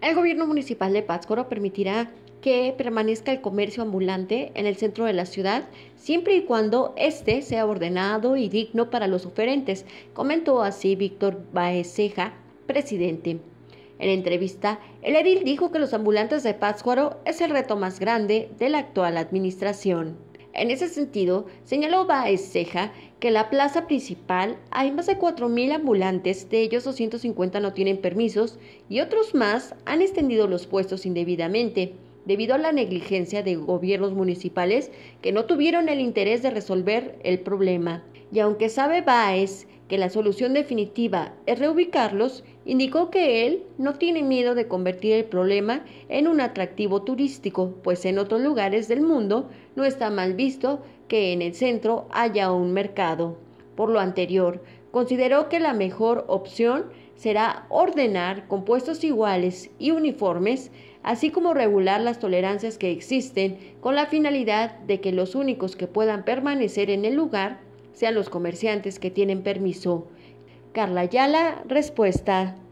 El gobierno municipal de Pátzcuaro permitirá que permanezca el comercio ambulante en el centro de la ciudad, siempre y cuando éste sea ordenado y digno para los oferentes, comentó así Víctor Baeceja, presidente. En entrevista, el edil dijo que los ambulantes de Pátzcuaro es el reto más grande de la actual administración. En ese sentido, señaló Baez Ceja que en la plaza principal hay más de 4.000 ambulantes, de ellos 250 no tienen permisos y otros más han extendido los puestos indebidamente debido a la negligencia de gobiernos municipales que no tuvieron el interés de resolver el problema. Y aunque sabe Baez que la solución definitiva es reubicarlos, indicó que él no tiene miedo de convertir el problema en un atractivo turístico, pues en otros lugares del mundo no está mal visto que en el centro haya un mercado. Por lo anterior, consideró que la mejor opción será ordenar compuestos iguales y uniformes, así como regular las tolerancias que existen, con la finalidad de que los únicos que puedan permanecer en el lugar sean los comerciantes que tienen permiso. Carla Ayala, respuesta.